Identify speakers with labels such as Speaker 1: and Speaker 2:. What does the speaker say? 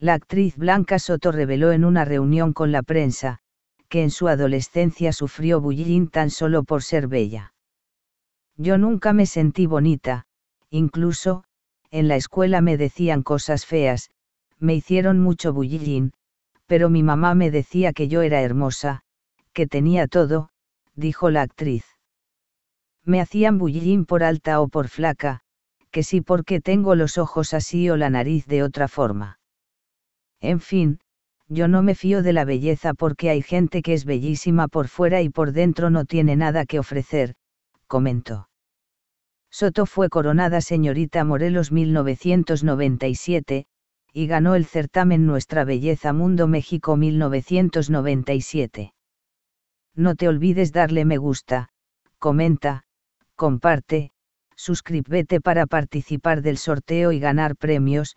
Speaker 1: la actriz Blanca Soto reveló en una reunión con la prensa, que en su adolescencia sufrió bullying tan solo por ser bella. Yo nunca me sentí bonita, incluso, en la escuela me decían cosas feas, me hicieron mucho bullying, pero mi mamá me decía que yo era hermosa, que tenía todo, dijo la actriz. Me hacían bullying por alta o por flaca, que sí porque tengo los ojos así o la nariz de otra forma. En fin, yo no me fío de la belleza porque hay gente que es bellísima por fuera y por dentro no tiene nada que ofrecer, comentó. Soto fue coronada señorita Morelos 1997, y ganó el certamen Nuestra Belleza Mundo México 1997. No te olvides darle me gusta, comenta, comparte, suscríbete para participar del sorteo y ganar premios,